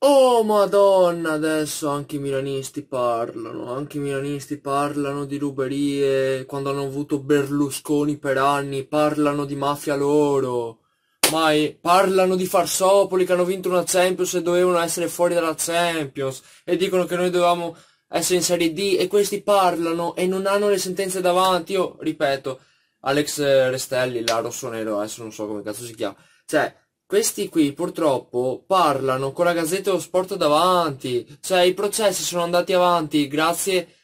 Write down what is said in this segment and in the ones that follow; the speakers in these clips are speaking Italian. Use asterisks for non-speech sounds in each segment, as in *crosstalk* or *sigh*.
Oh madonna, adesso anche i milanisti parlano, anche i milanisti parlano di ruberie, quando hanno avuto Berlusconi per anni, parlano di mafia loro, ma parlano di Farsopoli che hanno vinto una Champions e dovevano essere fuori dalla Champions, e dicono che noi dovevamo essere in Serie D, e questi parlano e non hanno le sentenze davanti, io ripeto, Alex Restelli, la rosso nero, adesso non so come cazzo si chiama, cioè, questi qui purtroppo parlano con la Gazzetta dello Sport davanti, cioè i processi sono andati avanti grazie,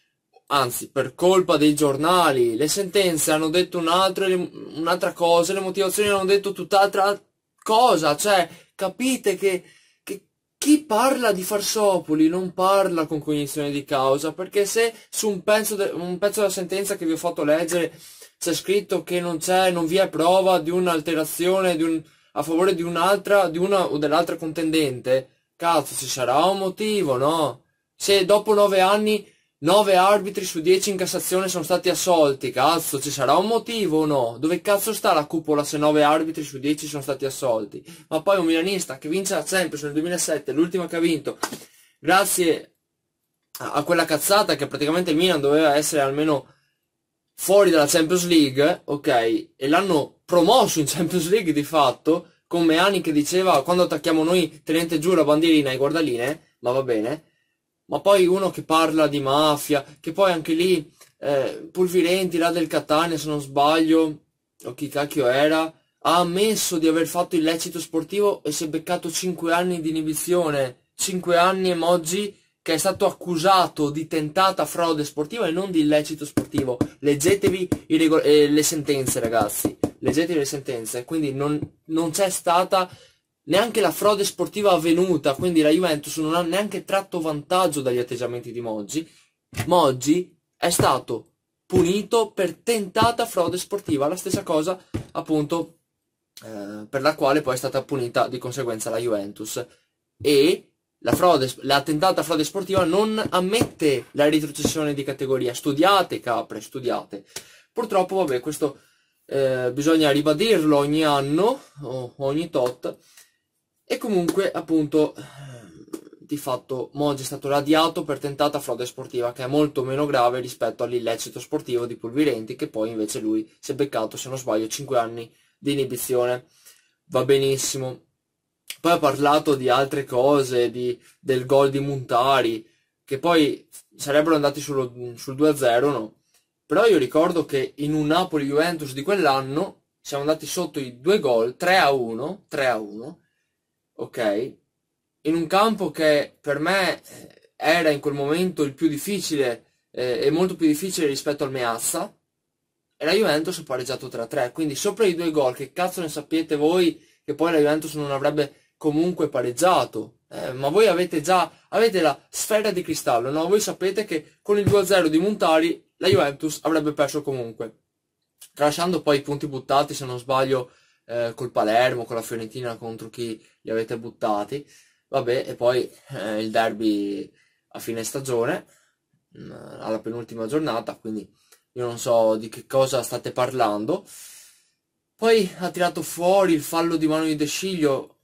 anzi per colpa dei giornali, le sentenze hanno detto un'altra un cosa, le motivazioni hanno detto tutt'altra cosa, cioè capite che, che chi parla di Farsopoli non parla con cognizione di causa, perché se su un pezzo, de, un pezzo della sentenza che vi ho fatto leggere c'è scritto che non, non vi è prova di un'alterazione, di un a favore di un'altra, di una o dell'altra contendente, cazzo, ci sarà un motivo, no? Se dopo nove anni nove arbitri su dieci in Cassazione sono stati assolti, cazzo, ci sarà un motivo o no? Dove cazzo sta la cupola se nove arbitri su dieci sono stati assolti? Ma poi un milanista che vince la Champions nel 2007, l'ultima che ha vinto, grazie a quella cazzata che praticamente Milan doveva essere almeno fuori dalla Champions League, ok, e l'hanno promosso in Champions League di fatto, come Meani che diceva quando attacchiamo noi tenete giù la bandierina e guardaline, eh, ma va bene, ma poi uno che parla di mafia, che poi anche lì eh, Pulvirenti, là del Catania se non sbaglio, o chi cacchio era, ha ammesso di aver fatto illecito sportivo e si è beccato 5 anni di inibizione, 5 anni e oggi che è stato accusato di tentata frode sportiva e non di illecito sportivo. Leggetevi eh, le sentenze ragazzi leggete le sentenze, quindi non, non c'è stata neanche la frode sportiva avvenuta, quindi la Juventus non ha neanche tratto vantaggio dagli atteggiamenti di Moggi. Moggi è stato punito per tentata frode sportiva, la stessa cosa appunto eh, per la quale poi è stata punita di conseguenza la Juventus. E la, frode, la tentata frode sportiva non ammette la retrocessione di categoria. Studiate, capre, studiate. Purtroppo, vabbè, questo eh, bisogna ribadirlo ogni anno o ogni tot e comunque appunto ehm, di fatto Monge è stato radiato per tentata frode sportiva che è molto meno grave rispetto all'illecito sportivo di Polvirenti che poi invece lui si è beccato se non sbaglio 5 anni di inibizione va benissimo poi ha parlato di altre cose di, del gol di Muntari che poi sarebbero andati sullo, sul 2-0 no? Però io ricordo che in un Napoli-Juventus di quell'anno siamo andati sotto i due gol, 3 a 1, 3 a 1, ok? In un campo che per me eh, era in quel momento il più difficile eh, e molto più difficile rispetto al Meazza, e la Juventus ha pareggiato 3-3. a Quindi sopra i due gol, che cazzo ne sapete voi che poi la Juventus non avrebbe comunque pareggiato? Eh, ma voi avete già avete la sfera di cristallo, no? Voi sapete che con il 2-0 di Montari la Juventus avrebbe perso comunque, tralasciando poi i punti buttati, se non sbaglio, eh, col Palermo, con la Fiorentina, contro chi li avete buttati, vabbè, e poi eh, il derby a fine stagione, mh, mm, alla penultima giornata, quindi io non so di che cosa state parlando. Poi ha tirato fuori il fallo di mano di De Sciglio,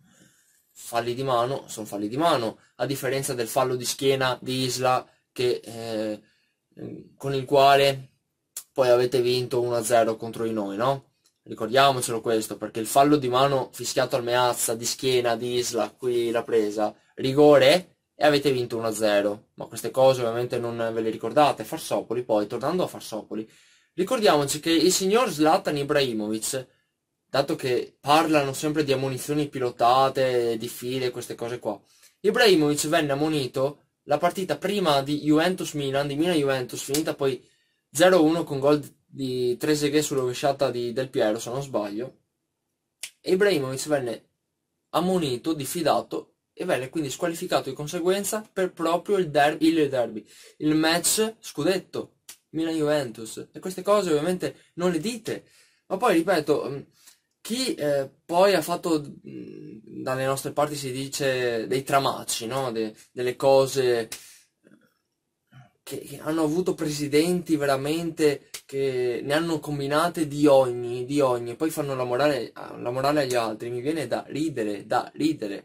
falli di mano, sono falli di mano, a differenza del fallo di schiena di Isla che eh, Ehm, con il quale poi avete vinto 1-0 contro di noi, no? Ricordiamocelo questo, perché il fallo di mano fischiato al Meazza, di schiena, di Isla, qui la presa, rigore e avete vinto 1-0. Ma queste cose ovviamente non ve le ricordate. Farsopoli poi, tornando a Farsopoli, ricordiamoci che il signor Zlatan Ibrahimovic, dato che parlano sempre di ammunizioni pilotate, di file, queste cose qua, Ibrahimovic venne ammonito la partita prima di Juventus-Milan, di Milan-Juventus, finita poi 0-1 con gol di Trezeguet sulla rovesciata di Del Piero, se non sbaglio, Ibrahimovic venne ammonito, diffidato e venne quindi squalificato di conseguenza per proprio il derby, il derby, il match scudetto Milan-Juventus. E queste cose ovviamente non le dite, ma poi ripeto chi eh, poi ha fatto, mm, dalle nostre parti si dice, dei tramacci, no? De, delle cose che, che, hanno avuto presidenti veramente che ne hanno combinate di ogni, di ogni, e poi fanno la morale, la morale agli altri, mi viene da ridere, da ridere.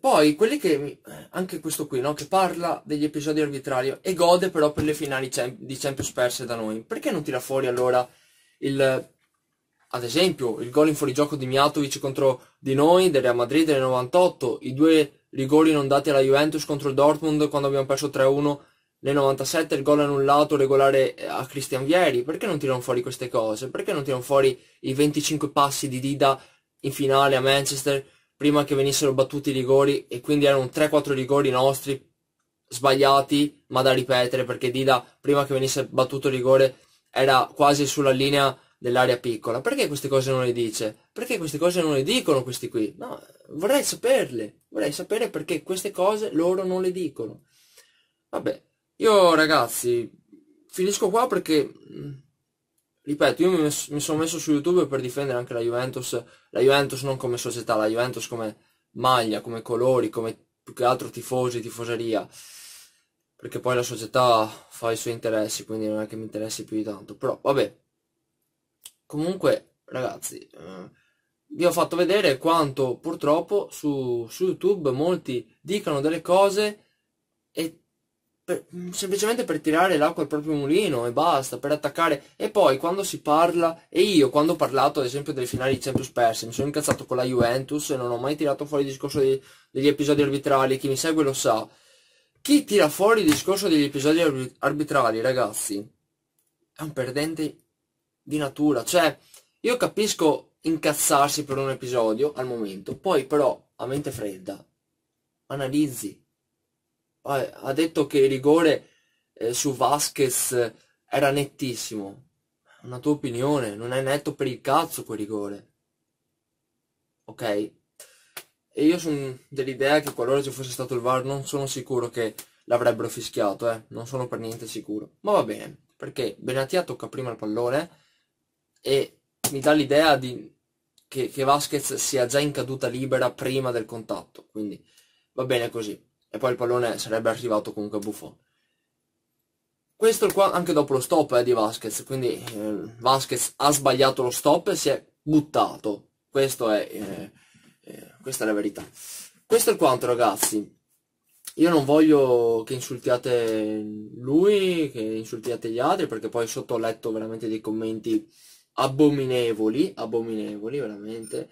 poi quelli che, anche questo qui, no? che parla degli episodi arbitrari e gode però per le finali di Champions perse da noi, perché non tira fuori allora il ad esempio il gol in fuorigioco di Mijatovic contro di noi del Real Madrid del 98, i due rigori non dati alla Juventus contro il Dortmund quando abbiamo perso 3-1 nel 97, il gol annullato regolare eh, a Cristian Vieri, perché non tirano fuori queste cose? Perché non tirano fuori i 25 passi di Dida in finale a Manchester prima che venissero battuti i rigori e quindi erano 3-4 rigori nostri sbagliati ma da ripetere perché Dida prima che venisse battuto il rigore era quasi sulla linea dell'area piccola. Perché queste cose non le dice? Perché queste cose non le dicono questi qui? No, vorrei saperle, vorrei sapere perché queste cose loro non le dicono. Vabbè, io ragazzi, finisco qua perché, mm, ripeto, io mi, mi sono messo su YouTube per difendere anche la Juventus, la Juventus non come società, la Juventus come maglia, come colori, come più che altro tifosi, tifoseria perché poi la società fa i suoi interessi, quindi non è che mi interessi più di tanto, però vabbè, comunque ragazzi eh, vi ho fatto vedere quanto purtroppo su, su youtube molti dicano delle cose e per, semplicemente per tirare l'acqua al proprio mulino e basta, per attaccare e poi quando si parla e io quando ho parlato ad esempio delle finali di Champions perse mi sono incazzato con la Juventus e non ho mai tirato fuori il discorso di, degli episodi arbitrali chi mi segue lo sa chi tira fuori il discorso degli episodi arbitrali ragazzi è un perdente di natura, cioè io capisco incazzarsi per un episodio al momento, poi però a mente fredda analizzi. Ha detto che il rigore eh, su Vasquez eh, era nettissimo. Una tua opinione, non è netto per il cazzo quel rigore. Ok? E io sono dell'idea che qualora ci fosse stato il VAR non sono sicuro che l'avrebbero fischiato, eh. Non sono per niente sicuro. Ma va bene, perché Benatia tocca prima il pallone e mi dà l'idea di, che, che Vasquez sia già in caduta libera prima del contatto, quindi va bene così. E poi il pallone sarebbe arrivato comunque a Buffon. Questo qua anche dopo lo stop eh, di Vasquez, quindi eh, Vasquez ha sbagliato lo stop e si è buttato. Questo è, eh, eh, questa è la verità. Questo è quanto ragazzi. Io non voglio che insultiate lui, che insultiate gli altri, perché poi sotto ho letto veramente dei commenti abominevoli, abominevoli veramente.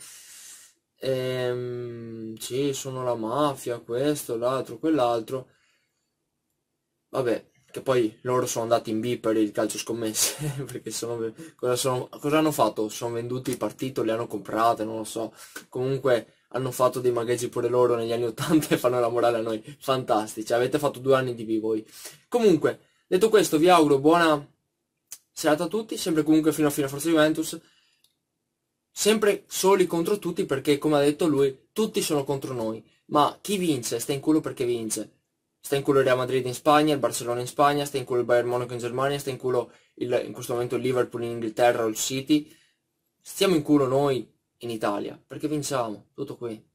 Ehm, sì, sono la mafia, questo, l'altro, quell'altro. Vabbè, che poi loro sono andati in B per il calcio scommesse, *laughs* perché sono, cosa, sono, cosa hanno fatto? Sono venduti il partito, le hanno comprate, non lo so. Comunque hanno fatto dei magheggi pure loro negli anni 80 e fanno la morale a noi. Fantastici, avete fatto due anni di B voi. Comunque, detto questo, vi auguro buona serata a tutti, sempre comunque fino a fine Forza Juventus, sempre soli contro tutti perché come ha detto lui tutti sono contro noi, ma chi vince sta in culo perché vince. Sta in culo il Real Madrid in Spagna, il Barcellona in Spagna, sta in culo il Bayern Monaco in Germania, sta in culo il, in questo momento il Liverpool in Inghilterra o il City. Stiamo in culo noi in Italia perché vinciamo, tutto qui.